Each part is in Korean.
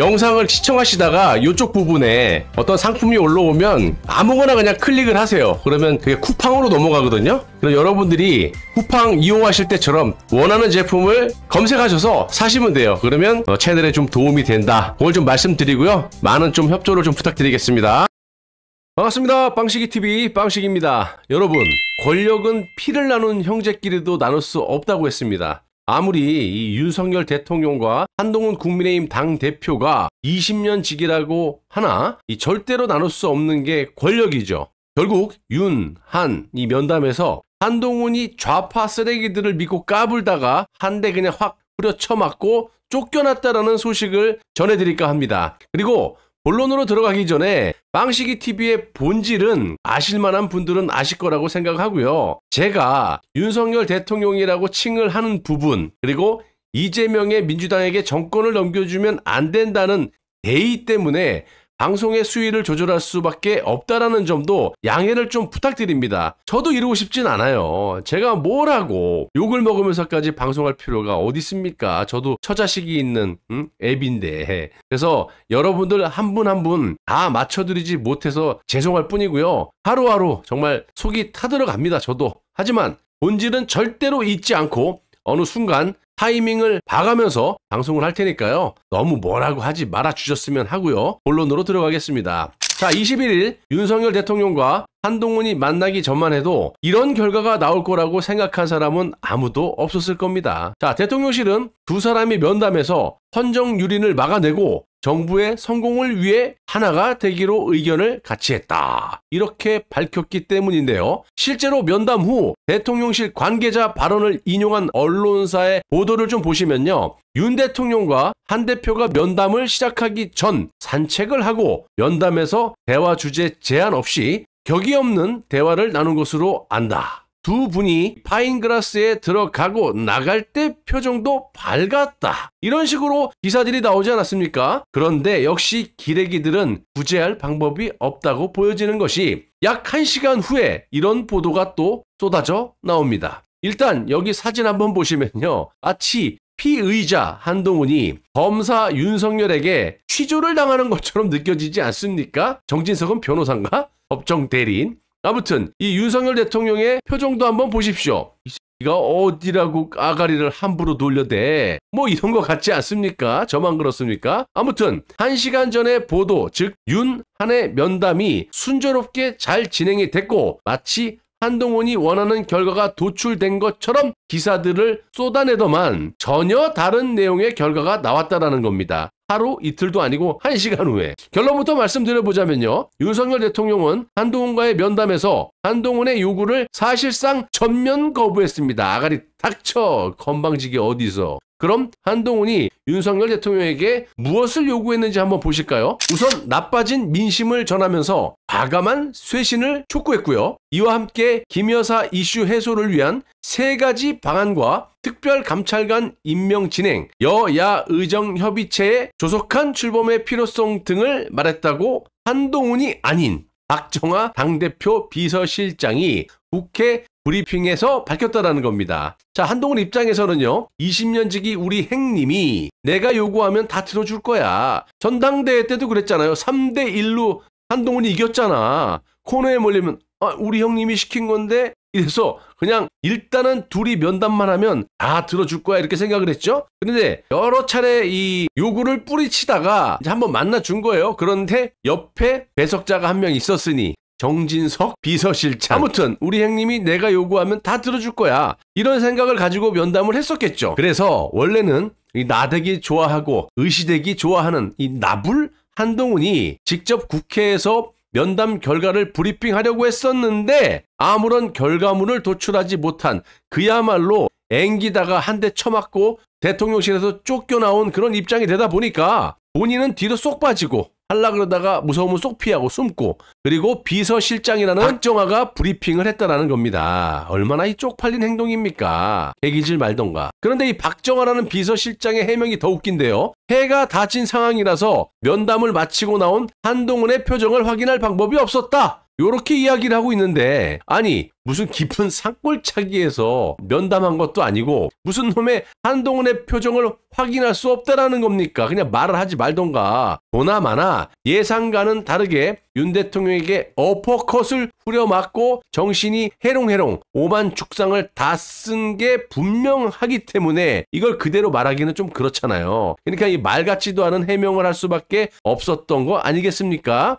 영상을 시청하시다가 이쪽 부분에 어떤 상품이 올라오면 아무거나 그냥 클릭을 하세요. 그러면 그게 쿠팡으로 넘어가거든요. 그럼 여러분들이 쿠팡 이용하실 때처럼 원하는 제품을 검색하셔서 사시면 돼요. 그러면 어, 채널에 좀 도움이 된다. 그걸 좀 말씀드리고요. 많은 좀 협조를 좀 부탁드리겠습니다. 반갑습니다. 빵식이TV 빵식입니다. 여러분, 권력은 피를 나눈 형제끼리도 나눌 수 없다고 했습니다. 아무리 이 윤석열 대통령과 한동훈 국민의힘 당 대표가 20년 직이라고 하나 이 절대로 나눌 수 없는 게 권력이죠. 결국 윤, 한 이 면담에서 한동훈이 좌파 쓰레기들을 믿고 까불다가 한 대 그냥 확 후려쳐 맞고 쫓겨났다라는 소식을 전해드릴까 합니다. 그리고 본론으로 들어가기 전에 빵식이 TV의 본질은 아실만한 분들은 아실 거라고 생각하고요. 제가 윤석열 대통령이라고 칭을 하는 부분 그리고 이재명의 민주당에게 정권을 넘겨주면 안 된다는 대의 때문에 방송의 수위를 조절할 수밖에 없다라는 점도 양해를 좀 부탁드립니다. 저도 이러고 싶진 않아요. 제가 뭐라고 욕을 먹으면서까지 방송할 필요가 어디 있습니까? 저도 처자식이 있는 음? 앱인데 그래서 여러분들 한 분 한 분 다 맞춰드리지 못해서 죄송할 뿐이고요. 하루하루 정말 속이 타들어갑니다. 저도 하지만 본질은 절대로 잊지 않고 어느 순간 타이밍을 봐가면서 방송을 할 테니까요. 너무 뭐라고 하지 말아주셨으면 하고요. 본론으로 들어가겠습니다. 자, 21일 윤석열 대통령과 한동훈이 만나기 전만 해도 이런 결과가 나올 거라고 생각한 사람은 아무도 없었을 겁니다. 자, 대통령실은 두 사람이 면담해서 헌정 유린을 막아내고 정부의 성공을 위해 하나가 되기로 의견을 같이 했다. 이렇게 밝혔기 때문인데요. 실제로 면담 후 대통령실 관계자 발언을 인용한 언론사의 보도를 좀 보시면요. 윤 대통령과 한 대표가 면담을 시작하기 전 산책을 하고 면담에서 대화 주제 제한 없이 격이 없는 대화를 나눈 것으로 안다. 두 분이 파인그라스에 들어가고 나갈 때 표정도 밝았다. 이런 식으로 기사들이 나오지 않았습니까? 그런데 역시 기레기들은 구제할 방법이 없다고 보여지는 것이 약 1시간 후에 이런 보도가 또 쏟아져 나옵니다. 일단 여기 사진 한번 보시면요. 마치 피의자 한동훈이 검사 윤석열에게 취조를 당하는 것처럼 느껴지지 않습니까? 정진석은 변호사인가? 법정 대리인? 아무튼 이 윤석열 대통령의 표정도 한번 보십시오. 이가 어디라고 아가리를 함부로 돌려대. 뭐 이런 거 같지 않습니까? 저만 그렇습니까? 아무튼 1시간 전에 보도 즉 윤한의 면담이 순조롭게 잘 진행이 됐고 마치 한동훈이 원하는 결과가 도출된 것처럼 기사들을 쏟아내더만 전혀 다른 내용의 결과가 나왔다라는 겁니다. 하루 이틀도 아니고 한 시간 후에. 결론부터 말씀드려보자면요. 윤석열 대통령은 한동훈과의 면담에서 한동훈의 요구를 사실상 전면 거부했습니다. 아가리 닥쳐 건방지게 어디서 그럼 한동훈이 윤석열 대통령에게 무엇을 요구했는지 한번 보실까요? 우선 나빠진 민심을 전하면서 과감한 쇄신을 촉구했고요. 이와 함께 김 여사 이슈 해소를 위한 세 가지 방안과 특별 감찰관 임명 진행, 여야 의정 협의체의 조속한 출범의 필요성 등을 말했다고 한동훈이 아닌 박정아 당대표 비서실장이 국회 브리핑에서 밝혔다라는 겁니다. 자, 한동훈 입장에서는요. 20년 지기 우리 행님이 내가 요구하면 다 들어줄 거야. 전당대회 때도 그랬잖아요. 3대 1로 한동훈이 이겼잖아. 코너에 몰리면 아, 우리 형님이 시킨 건데 이래서 그냥 일단은 둘이 면담만 하면 다 들어줄 거야 이렇게 생각을 했죠. 그런데 여러 차례 이 요구를 뿌리치다가 이제 한번 만나 준 거예요. 그런데 옆에 배석자가 한 명 있었으니 정진석 비서실장. 아무튼 우리 형님이 내가 요구하면 다 들어줄 거야. 이런 생각을 가지고 면담을 했었겠죠. 그래서 원래는 이 나대기 좋아하고 의시대기 좋아하는 이 나불 한동훈이 직접 국회에서 면담 결과를 브리핑하려고 했었는데 아무런 결과물을 도출하지 못한 그야말로 앵기다가 한 대 쳐맞고 대통령실에서 쫓겨나온 그런 입장이 되다 보니까 본인은 뒤로 쏙 빠지고 할라 그러다가 무서우면 쏙 피하고 숨고 그리고 비서실장이라는 박정화가 아. 브리핑을 했다라는 겁니다. 얼마나 이 쪽팔린 행동입니까? 개기질 말던가. 그런데 이박정화라는 비서실장의 해명이 더 웃긴데요. 해가 다친 상황이라서 면담을 마치고 나온 한동훈의 표정을 확인할 방법이 없었다. 요렇게 이야기를 하고 있는데 아니 무슨 깊은 산골차기에서 면담한 것도 아니고 무슨 놈의 한동훈의 표정을 확인할 수 없다라는 겁니까? 그냥 말을 하지 말던가. 보나마나 예상과는 다르게 윤 대통령에게 어퍼컷을 후려맞고 정신이 해롱해롱 오만 축상을 다 쓴 게 분명하기 때문에 이걸 그대로 말하기는 좀 그렇잖아요. 그러니까 이 말 같지도 않은 해명을 할 수밖에 없었던 거 아니겠습니까?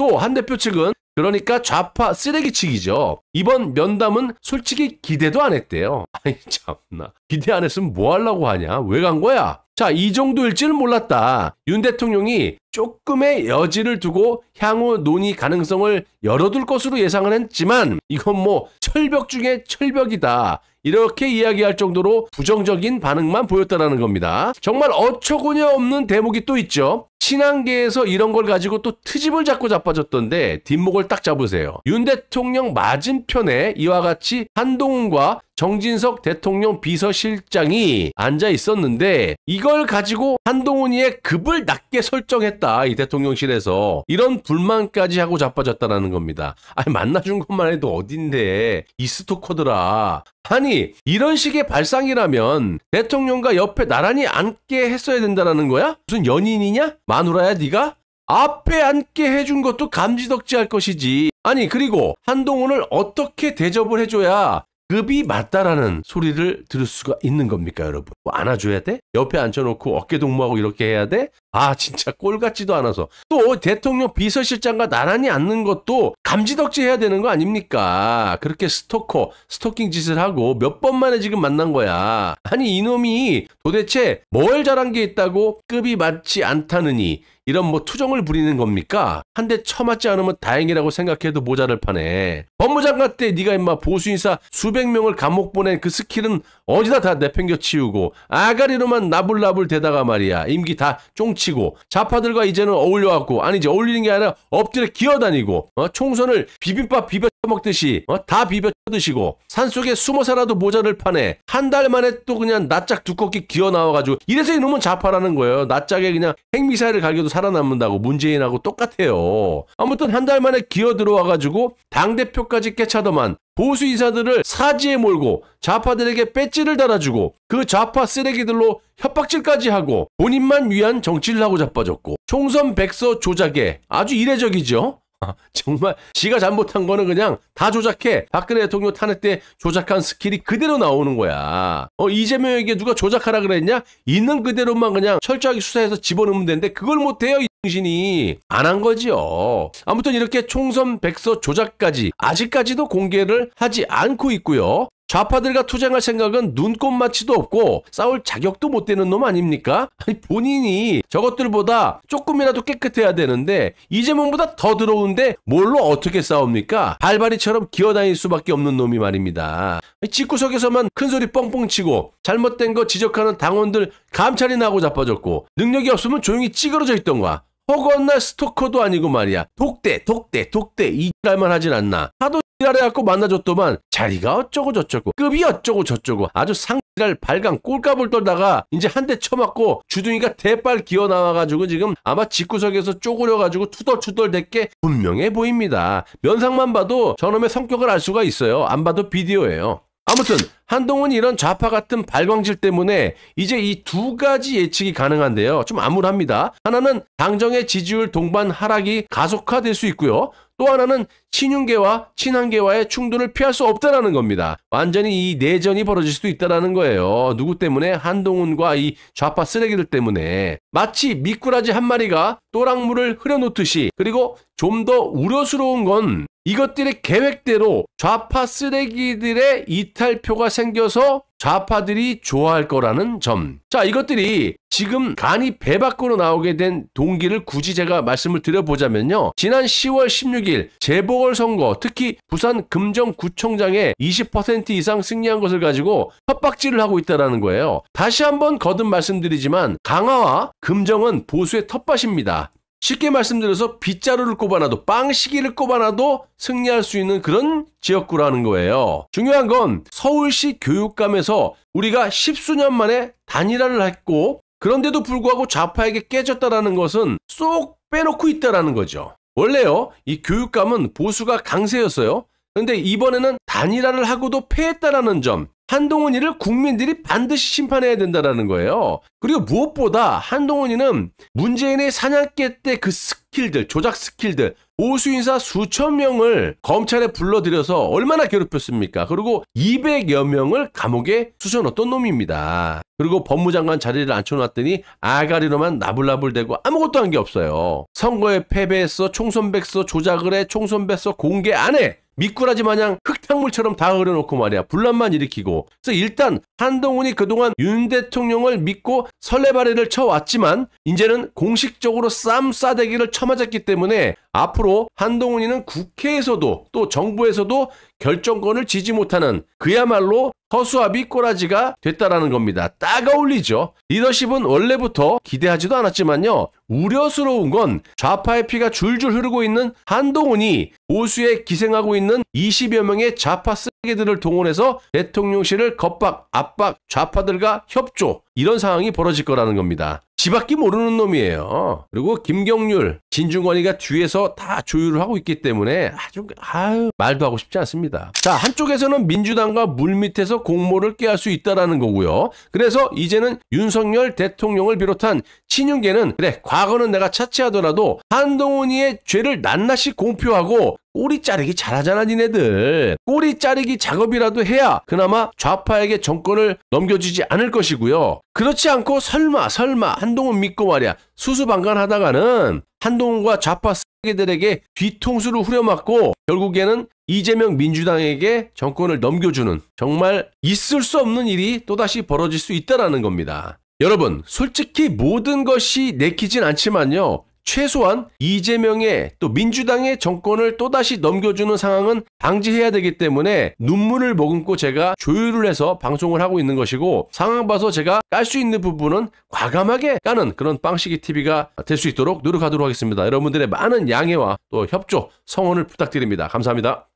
또한 대표 측은 그러니까 좌파 쓰레기측이죠 이번 면담은 솔직히 기대도 안 했대요. 아니 참나. 기대 안 했으면 뭐 하려고 하냐? 왜 간 거야? 자, 이 정도일지는 몰랐다. 윤 대통령이 조금의 여지를 두고 향후 논의 가능성을 열어둘 것으로 예상을 했지만 이건 뭐 철벽 중에 철벽이다. 이렇게 이야기할 정도로 부정적인 반응만 보였다라는 겁니다. 정말 어처구니 없는 대목이 또 있죠. 친한계에서 이런 걸 가지고 또 트집을 잡고 자빠졌던데 뒷목을 딱 잡으세요. 윤 대통령 맞은편에 이와 같이 한동훈과 정진석 대통령 비서실장이 앉아 있었는데 이걸 가지고 한동훈이의 급을 낮게 설정했다. 이 대통령실에서 이런 불만까지 하고 자빠졌다라는 겁니다. 아니 만나준 것만 해도 어딘데 이 스토커더라. 아니 이런 식의 발상이라면 대통령과 옆에 나란히 앉게 했어야 된다라는 거야? 무슨 연인이냐? 마누라야 네가? 앞에 앉게 해준 것도 감지덕지할 것이지. 아니 그리고 한동훈을 어떻게 대접을 해줘야 급이 맞다라는 소리를 들을 수가 있는 겁니까 여러분? 뭐 안아줘야 돼? 옆에 앉혀놓고 어깨 동무하고 이렇게 해야 돼? 아 진짜 꼴 같지도 않아서 또 대통령 비서실장과 나란히 앉는 것도 감지덕지 해야 되는 거 아닙니까 그렇게 스토커 스토킹 짓을 하고 몇 번 만에 지금 만난 거야 아니 이놈이 도대체 뭘 잘한 게 있다고 급이 맞지 않다느니 이런 뭐 투정을 부리는 겁니까? 한 대 쳐맞지 않으면 다행이라고 생각해도 모자를 파네. 법무장관 때 네가 임마 보수인사 수백 명을 감옥 보낸 그 스킬은 어디다 다 내팽겨치우고 아가리로만 나불나불 대다가 말이야. 임기 다 쫑. 뻥치고 좌파들과 이제는 어울려갖고 아니 이제 어울리는 게 아니라 엎드려 기어다니고 어? 총선을 비빔밥 비벼 먹듯이 어? 다 비벼 드시고 산속에 숨어서라도 모자를 파네 한달 만에 또 그냥 낯짝 두껍게 기어 나와가지고 이래서 이놈은 좌파라는 거예요 낯짝에 그냥 핵미사일을 가겨도 살아남는다고 문재인하고 똑같아요 아무튼 한 달 만에 기어 들어와가지고 당대표까지 깨차더만 보수 이사들을 사지에 몰고 좌파들에게 배지를 달아주고 그 좌파 쓰레기들로 협박질까지 하고 본인만 위한 정치를 하고 자빠졌고 총선 백서 조작에 아주 이례적이죠. 정말 지가 잘못한 거는 그냥 다 조작해. 박근혜 대통령 탄핵 때 조작한 스킬이 그대로 나오는 거야. 어, 이재명에게 누가 조작하라 그랬냐? 있는 그대로만 그냥 철저하게 수사해서 집어넣으면 되는데 그걸 못해요. 정신이 안 한 거지요. 아무튼 이렇게 총선 백서 조작까지 아직까지도 공개를 하지 않고 있고요. 좌파들과 투쟁할 생각은 눈꼽마치도 없고 싸울 자격도 못 되는 놈 아닙니까? 아니 본인이 저것들보다 조금이라도 깨끗해야 되는데 이재명보다 더 더러운데 뭘로 어떻게 싸웁니까? 발바리처럼 기어다닐 수밖에 없는 놈이 말입니다. 집구석에서만 큰소리 뻥뻥 치고 잘못된 거 지적하는 당원들 감찰이 나고 자빠졌고 능력이 없으면 조용히 찌그러져 있던 거야. 허건날 스토커도 아니고 말이야. 독대, 독대, 독대 이랄만 하진 않나. 하도 이랄해갖고 만나줬더만 자리가 어쩌고 저쩌고 급이 어쩌고 저쩌고 아주 상 이랄 발광 꼴값을 떨다가 이제 한 대 쳐맞고 주둥이가 대빨 기어 나와가지고 지금 아마 집구석에서 쪼그려가지고 투덜투덜 댔게 분명해 보입니다. 면상만 봐도 저놈의 성격을 알 수가 있어요. 안 봐도 비디오예요. 아무튼 한동훈 이런 좌파 같은 발광질 때문에 이제 이 두 가지 예측이 가능한데요. 좀 암울합니다. 하나는 당정의 지지율 동반 하락이 가속화될 수 있고요. 또 하나는 친윤계와 친한계와의 충돌을 피할 수 없다라는 겁니다. 완전히 이 내전이 벌어질 수도 있다라는 거예요. 누구 때문에? 한동훈과 이 좌파 쓰레기들 때문에. 마치 미꾸라지 한 마리가 또랑물을 흐려놓듯이 그리고 좀 더 우려스러운 건 이것들의 계획대로 좌파 쓰레기들의 이탈표가 생겨서 좌파들이 좋아할 거라는 점. 자, 이것들이 지금 간이 배 밖으로 나오게 된 동기를 굳이 제가 말씀을 드려보자면요. 지난 10월 16일 재보궐선거 특히 부산 금정구청장에 20% 이상 승리한 것을 가지고 텃박질을 하고 있다는 거예요. 다시 한번 거듭 말씀드리지만 강화와 금정은 보수의 텃밭입니다. 쉽게 말씀드려서 빗자루를 꼽아놔도 빵시기를 꼽아놔도 승리할 수 있는 그런 지역구라는 거예요. 중요한 건 서울시 교육감에서 우리가 십수년 만에 단일화를 했고 그런데도 불구하고 좌파에게 깨졌다라는 것은 쏙 빼놓고 있다라는 거죠. 원래요 이 교육감은 보수가 강세였어요. 그런데 이번에는 단일화를 하고도 패했다라는 점 한동훈이를 국민들이 반드시 심판해야 된다라는 거예요. 그리고 무엇보다 한동훈이는 문재인의 사냥개 때 그 스킬들, 조작 스킬들, 보수 인사 수천 명을 검찰에 불러들여서 얼마나 괴롭혔습니까? 그리고 200여 명을 감옥에 수셔넣었던 놈입니다. 그리고 법무장관 자리를 앉혀놨더니 아가리로만 나불나불대고 아무것도 한 게 없어요. 선거에 패배했어, 총선 백서 조작을 해, 총선 백서 공개 안 해. 미꾸라지 마냥 흙탕물처럼 다 흐려놓고 말이야 분란만 일으키고 그래서 일단 한동훈이 그동안 윤 대통령을 믿고 설레발이를 쳐왔지만 이제는 공식적으로 쌈 싸대기를 쳐맞았기 때문에 앞으로 한동훈이는 국회에서도 또 정부에서도 결정권을 지지 못하는 그야말로 허수아비 꼬라지가 됐다라는 겁니다. 따가울리죠. 리더십은 원래부터 기대하지도 않았지만요. 우려스러운 건 좌파의 피가 줄줄 흐르고 있는 한동훈이 보수에 기생하고 있는 20여 명의 좌파 개들을 동원해서 대통령실을 겁박, 압박, 좌파들과 협조 이런 상황이 벌어질 거라는 겁니다. 지밖에 모르는 놈이에요. 그리고 김경률, 진중권이가 뒤에서 다 조율을 하고 있기 때문에 아주 그, 아유, 말도 하고 싶지 않습니다. 자 한쪽에서는 민주당과 물밑에서 공모를 깨할 수 있다라는 거고요. 그래서 이제는 윤석열 대통령을 비롯한 친윤계는 그래 과거는 내가 차치하더라도 한동훈이의 죄를 낱낱이 공표하고 꼬리 자르기 잘하잖아 니네들. 꼬리 자르기 작업이라도 해야 그나마 좌파에게 정권을 넘겨주지 않을 것이고요. 그렇지 않고 설마 설마 한동훈 믿고 말이야 수수방관하다가는 한동훈과 좌파 쓰레기들에게 뒤통수를 후려맞고 결국에는 이재명 민주당에게 정권을 넘겨주는 정말 있을 수 없는 일이 또다시 벌어질 수 있다라는 겁니다. 여러분 솔직히 모든 것이 내키진 않지만요. 최소한 이재명의 또 민주당의 정권을 또다시 넘겨주는 상황은 방지해야 되기 때문에 눈물을 머금고 제가 조율을 해서 방송을 하고 있는 것이고 상황 봐서 제가 깔 수 있는 부분은 과감하게 까는 그런 빵식이 TV가 될 수 있도록 노력하도록 하겠습니다. 여러분들의 많은 양해와 또 협조, 성원을 부탁드립니다. 감사합니다.